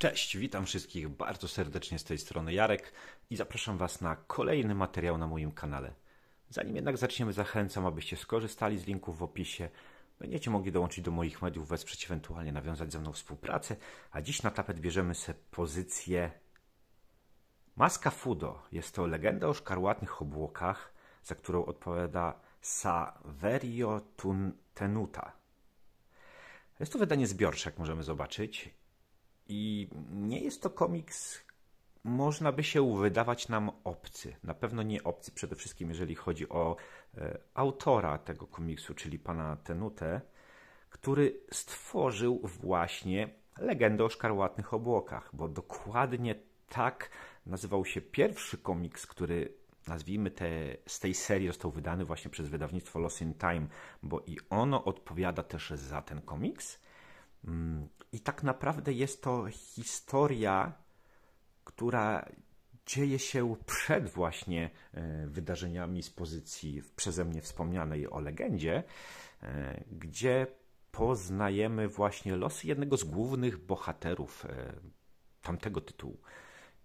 Cześć, witam wszystkich bardzo serdecznie z tej strony Jarek i zapraszam Was na kolejny materiał na moim kanale. Zanim jednak zaczniemy, zachęcam, abyście skorzystali z linków w opisie. Będziecie mogli dołączyć do moich mediów, wesprzeć ewentualnie, nawiązać ze mną współpracę. A dziś na tapet bierzemy sobie pozycję Maska Fudo. Jest to legenda o szkarłatnych obłokach, za którą odpowiada Saverio Tenuta. Jest to wydanie zbiorcze, jak możemy zobaczyć, i nie jest to komiks, można by się wydawać nam obcy. Na pewno nie obcy, przede wszystkim jeżeli chodzi o e, autora tego komiksu, czyli pana Tenutę, który stworzył właśnie legendę o szkarłatnych obłokach, bo dokładnie tak nazywał się pierwszy komiks, który nazwijmy te, z tej serii został wydany właśnie przez wydawnictwo Lost in Time, bo i ono odpowiada też za ten komiks. I tak naprawdę jest to historia, która dzieje się przed właśnie e, wydarzeniami z pozycji przeze mnie wspomnianej o legendzie, e, gdzie poznajemy właśnie losy jednego z głównych bohaterów e, tamtego tytułu.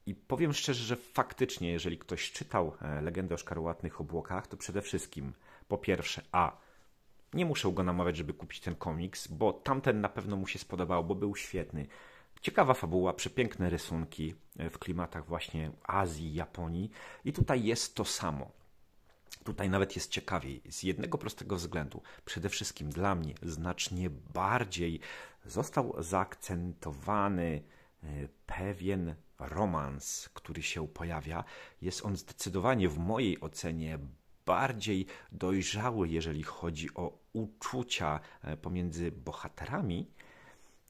I powiem szczerze, że faktycznie, jeżeli ktoś czytał legendę o szkarłatnych obłokach, to przede wszystkim po pierwsze A nie muszę go namawiać, żeby kupić ten komiks, bo tamten na pewno mu się spodobał, bo był świetny. Ciekawa fabuła, przepiękne rysunki e, w klimatach właśnie Azji, Japonii i tutaj jest to samo. Tutaj nawet jest ciekawiej z jednego prostego względu. Przede wszystkim dla mnie znacznie bardziej został zaakcentowany e, pewien romans, który się pojawia. Jest on zdecydowanie w mojej ocenie bardziej dojrzały, jeżeli chodzi o uczucia e, pomiędzy bohaterami.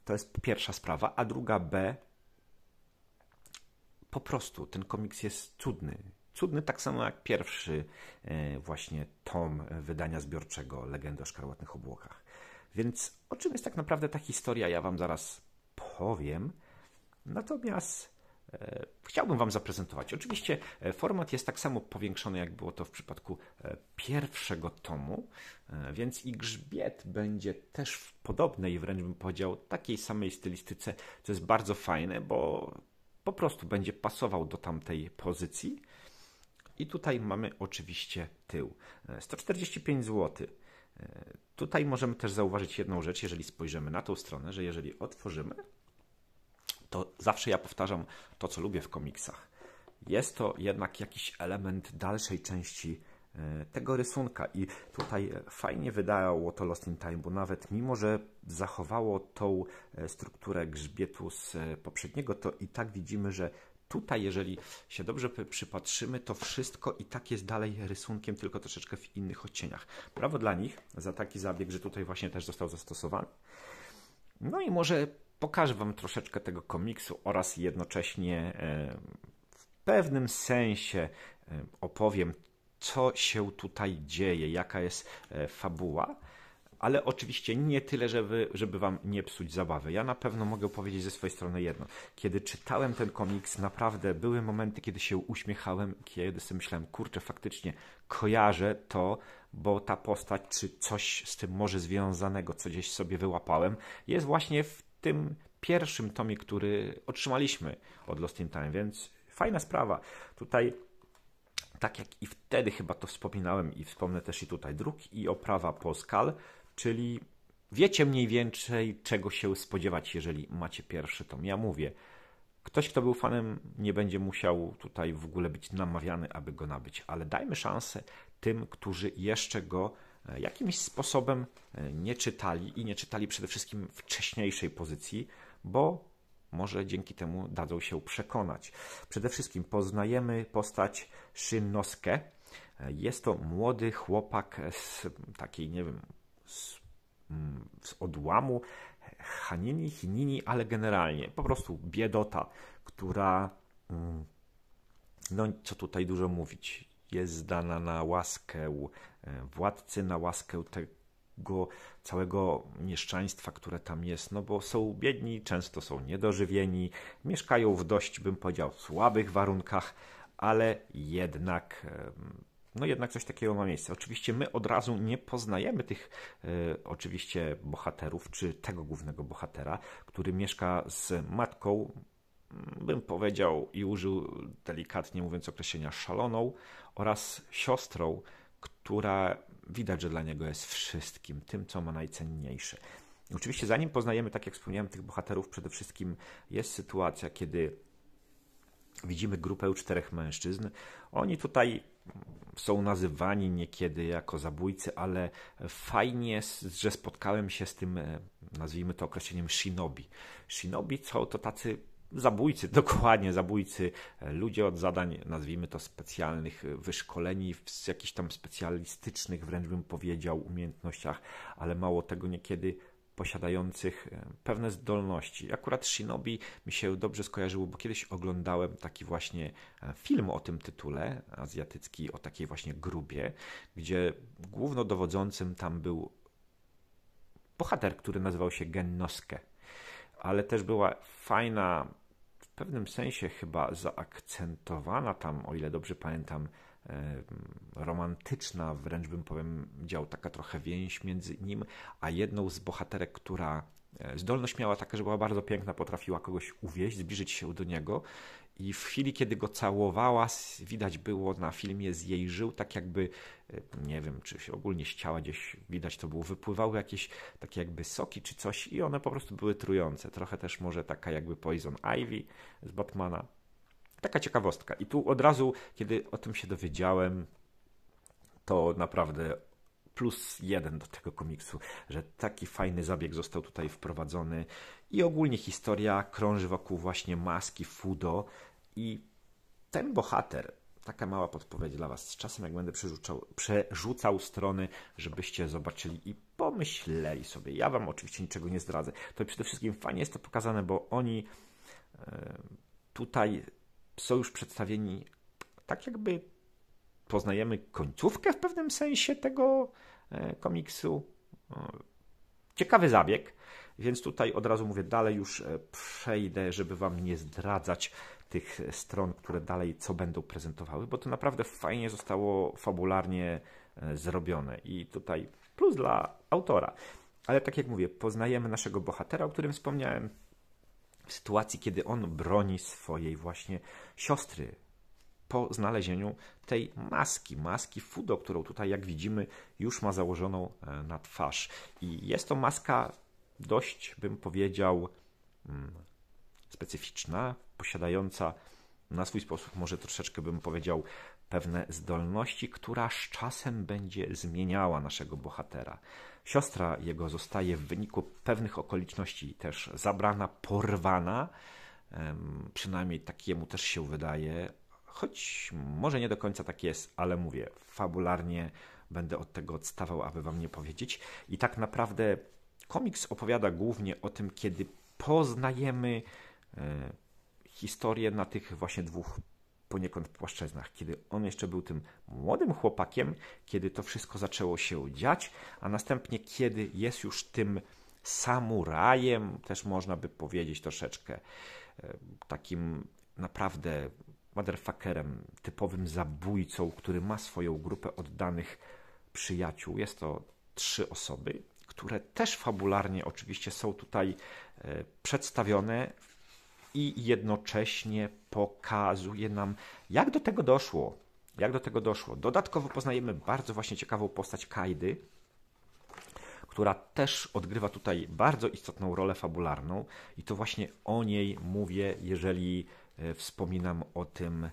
To jest pierwsza sprawa. A druga B, po prostu ten komiks jest cudny. Cudny tak samo jak pierwszy e, właśnie tom wydania zbiorczego Legendy o Szkarłatnych Obłokach. Więc o czym jest tak naprawdę ta historia, ja Wam zaraz powiem. Natomiast e, chciałbym Wam zaprezentować. Oczywiście e, format jest tak samo powiększony, jak było to w przypadku e, pierwszego tomu, e, więc i grzbiet będzie też w podobnej, wręcz bym powiedział, takiej samej stylistyce, co jest bardzo fajne, bo po prostu będzie pasował do tamtej pozycji. I tutaj mamy oczywiście tył. 145 zł. Tutaj możemy też zauważyć jedną rzecz, jeżeli spojrzymy na tą stronę, że jeżeli otworzymy, to zawsze ja powtarzam to, co lubię w komiksach. Jest to jednak jakiś element dalszej części e, tego rysunka i tutaj e, fajnie wydało to Lost in Time, bo nawet mimo, że zachowało tą e, strukturę grzbietu z poprzedniego, to i tak widzimy, że tutaj, jeżeli się dobrze przypatrzymy, to wszystko i tak jest dalej rysunkiem, tylko troszeczkę w innych odcieniach. Brawo dla nich za taki zabieg, że tutaj właśnie też został zastosowany. No i może pokażę Wam troszeczkę tego komiksu oraz jednocześnie e, w pewnym sensie e, opowiem, co się tutaj dzieje, jaka jest e, fabuła. Ale oczywiście nie tyle, żeby, żeby wam nie psuć zabawy. Ja na pewno mogę powiedzieć ze swojej strony jedno. Kiedy czytałem ten komiks, naprawdę były momenty, kiedy się uśmiechałem, kiedy sobie myślałem, kurczę, faktycznie kojarzę to, bo ta postać, czy coś z tym może związanego, co gdzieś sobie wyłapałem, jest właśnie w tym pierwszym tomie, który otrzymaliśmy od Lost in Time, więc fajna sprawa. Tutaj tak jak i wtedy chyba to wspominałem i wspomnę też i tutaj, druk i oprawa poskal, czyli wiecie mniej więcej czego się spodziewać, jeżeli macie pierwszy tom. Ja mówię, ktoś kto był fanem nie będzie musiał tutaj w ogóle być namawiany, aby go nabyć, ale dajmy szansę tym, którzy jeszcze go E, jakimś sposobem e, nie czytali i nie czytali przede wszystkim wcześniejszej pozycji, bo może dzięki temu dadzą się przekonać. Przede wszystkim poznajemy postać Shinnosuke. Jest to młody chłopak z takiej, nie wiem, z, mm, z odłamu Hanini, Hinini, ale generalnie po prostu biedota, która, mm, no co tutaj dużo mówić, jest dana na łaskę e, władcy, na łaskę tego całego mieszczaństwa, które tam jest, no bo są biedni, często są niedożywieni, mieszkają w dość, bym powiedział, słabych warunkach, ale jednak e, no jednak coś takiego ma miejsce. Oczywiście my od razu nie poznajemy tych e, oczywiście bohaterów, czy tego głównego bohatera, który mieszka z matką, bym powiedział i użył delikatnie mówiąc określenia szaloną, oraz siostrą, która widać, że dla niego jest wszystkim, tym, co ma najcenniejsze. Oczywiście, zanim poznajemy, tak jak wspomniałem, tych bohaterów, przede wszystkim jest sytuacja, kiedy widzimy grupę czterech mężczyzn. Oni tutaj są nazywani niekiedy jako zabójcy, ale fajnie, że spotkałem się z tym, e, nazwijmy to określeniem shinobi. Shinobi co to tacy zabójcy, dokładnie zabójcy, e, ludzie od zadań, nazwijmy to specjalnych, e, wyszkoleni w jakichś tam specjalistycznych, wręcz bym powiedział, umiejętnościach, ale mało tego niekiedy posiadających e, pewne zdolności. Akurat Shinobi mi się dobrze skojarzyło, bo kiedyś oglądałem taki właśnie film o tym tytule, azjatycki, o takiej właśnie grubie, gdzie głównodowodzącym tam był bohater, który nazywał się Gennoske ale też była fajna, w pewnym sensie chyba zaakcentowana tam, o ile dobrze pamiętam, romantyczna, wręcz bym powiem, taka trochę więź między nim, a jedną z bohaterek, która E, zdolność miała taka, że była bardzo piękna, potrafiła kogoś uwieść, zbliżyć się do niego i w chwili, kiedy go całowała, widać było na filmie z jej żył, tak jakby, e, nie wiem, czy się ogólnie z ciała gdzieś widać to było, wypływały jakieś takie jakby soki czy coś i one po prostu były trujące. Trochę też może taka jakby Poison Ivy z Batmana. Taka ciekawostka. I tu od razu, kiedy o tym się dowiedziałem, to naprawdę plus jeden do tego komiksu, że taki fajny zabieg został tutaj wprowadzony i ogólnie historia krąży wokół właśnie maski Fudo i ten bohater, taka mała podpowiedź dla Was, z czasem jak będę przerzucał, przerzucał strony, żebyście zobaczyli i pomyśleli sobie. Ja Wam oczywiście niczego nie zdradzę. To przede wszystkim fajnie jest to pokazane, bo oni e, tutaj są już przedstawieni tak jakby poznajemy końcówkę w pewnym sensie tego e, komiksu. Ciekawy zabieg, więc tutaj od razu mówię, dalej już e, przejdę, żeby Wam nie zdradzać tych e, stron, które dalej co będą prezentowały, bo to naprawdę fajnie zostało fabularnie zrobione i tutaj plus dla autora. Ale tak jak mówię, poznajemy naszego bohatera, o którym wspomniałem, w sytuacji, kiedy on broni swojej właśnie siostry, po znalezieniu tej maski, maski Fudo, którą tutaj, jak widzimy, już ma założoną e, na twarz. I jest to maska dość, bym powiedział, mm, specyficzna, posiadająca na swój sposób, może troszeczkę bym powiedział, pewne zdolności, która z czasem będzie zmieniała naszego bohatera. Siostra jego zostaje w wyniku pewnych okoliczności też zabrana, porwana. Przynajmniej takiemu też się wydaje, choć może nie do końca tak jest, ale mówię, fabularnie będę od tego odstawał, aby wam nie powiedzieć. I tak naprawdę komiks opowiada głównie o tym, kiedy poznajemy e, historię na tych właśnie dwóch poniekąd płaszczyznach, kiedy on jeszcze był tym młodym chłopakiem, kiedy to wszystko zaczęło się dziać, a następnie kiedy jest już tym samurajem, też można by powiedzieć troszeczkę, e, takim naprawdę motherfuckerem, typowym zabójcą, który ma swoją grupę oddanych przyjaciół. Jest to trzy osoby, które też fabularnie oczywiście są tutaj e, przedstawione i jednocześnie pokazuje nam, jak do tego doszło. Jak do tego doszło? Dodatkowo poznajemy bardzo właśnie ciekawą postać Kaidy, która też odgrywa tutaj bardzo istotną rolę fabularną i to właśnie o niej mówię, jeżeli E, wspominam o tym e,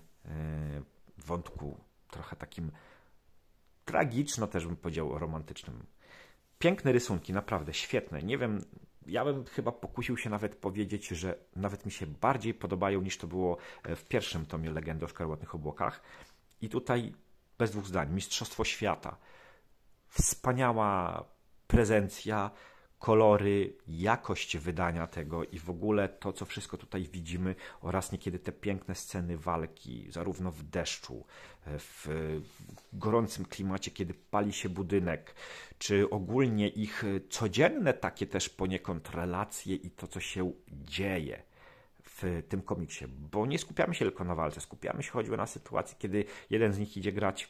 wątku trochę takim tragiczno, też bym powiedział, romantycznym. Piękne rysunki, naprawdę świetne. Nie wiem, ja bym chyba pokusił się nawet powiedzieć, że nawet mi się bardziej podobają niż to było e, w pierwszym tomie Legendy o Szkarłatnych Obłokach. I tutaj bez dwóch zdań, Mistrzostwo Świata. Wspaniała prezencja, kolory, jakość wydania tego i w ogóle to, co wszystko tutaj widzimy, oraz niekiedy te piękne sceny walki, zarówno w deszczu, w gorącym klimacie, kiedy pali się budynek, czy ogólnie ich codzienne takie też poniekąd relacje i to, co się dzieje w tym komiksie, bo nie skupiamy się tylko na walce, skupiamy się choćby na sytuacji, kiedy jeden z nich idzie grać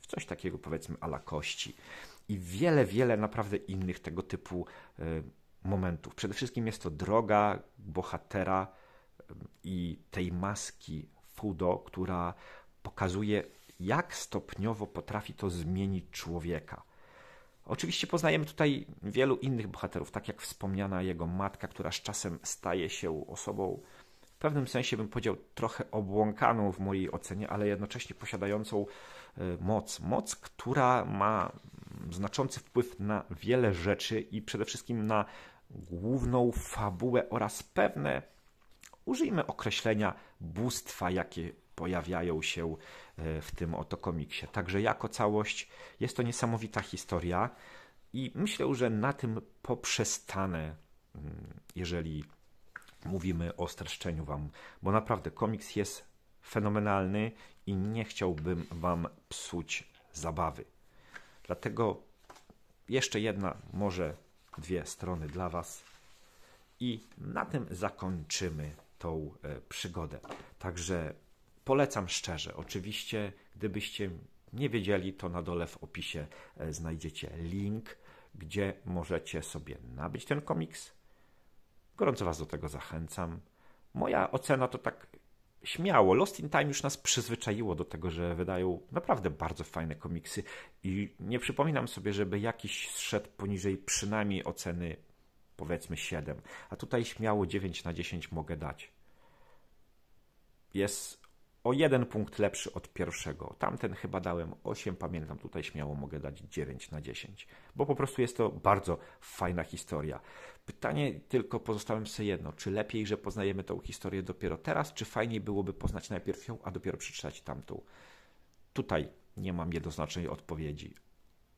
w coś takiego powiedzmy ala kości i wiele, wiele naprawdę innych tego typu e, momentów. Przede wszystkim jest to droga bohatera e, i tej maski Fudo, która pokazuje, jak stopniowo potrafi to zmienić człowieka. Oczywiście poznajemy tutaj wielu innych bohaterów, tak jak wspomniana jego matka, która z czasem staje się osobą pewnym sensie bym powiedział trochę obłąkaną w mojej ocenie, ale jednocześnie posiadającą e, moc. Moc, która ma znaczący wpływ na wiele rzeczy i przede wszystkim na główną fabułę oraz pewne, użyjmy określenia, bóstwa, jakie pojawiają się e, w tym oto komiksie. Także jako całość jest to niesamowita historia i myślę, że na tym poprzestanę, mm, jeżeli mówimy o streszczeniu Wam, bo naprawdę komiks jest fenomenalny i nie chciałbym Wam psuć zabawy. Dlatego jeszcze jedna, może dwie strony dla Was i na tym zakończymy tą e, przygodę. Także polecam szczerze. Oczywiście, gdybyście nie wiedzieli, to na dole w opisie e, znajdziecie link, gdzie możecie sobie nabyć ten komiks Gorąco Was do tego zachęcam. Moja ocena to tak śmiało. Lost in Time już nas przyzwyczaiło do tego, że wydają naprawdę bardzo fajne komiksy i nie przypominam sobie, żeby jakiś zszedł poniżej przynajmniej oceny powiedzmy 7, a tutaj śmiało 9 na 10 mogę dać. Jest o jeden punkt lepszy od pierwszego. Tamten chyba dałem 8, pamiętam, tutaj śmiało mogę dać 9 na 10, bo po prostu jest to bardzo fajna historia. Pytanie tylko pozostałem sobie jedno, czy lepiej, że poznajemy tą historię dopiero teraz, czy fajniej byłoby poznać najpierw ją, a dopiero przeczytać tamtą? Tutaj nie mam jednoznacznej odpowiedzi,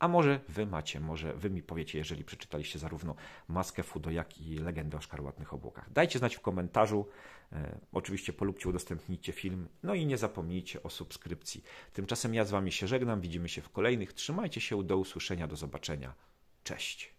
a może wy macie, może wy mi powiecie, jeżeli przeczytaliście zarówno Maskę Fudo, jak i Legendę o Szkarłatnych Obłokach. Dajcie znać w komentarzu. E, oczywiście polubcie, udostępnijcie film, no i nie zapomnijcie o subskrypcji. Tymczasem ja z wami się żegnam, widzimy się w kolejnych. Trzymajcie się, do usłyszenia, do zobaczenia. Cześć.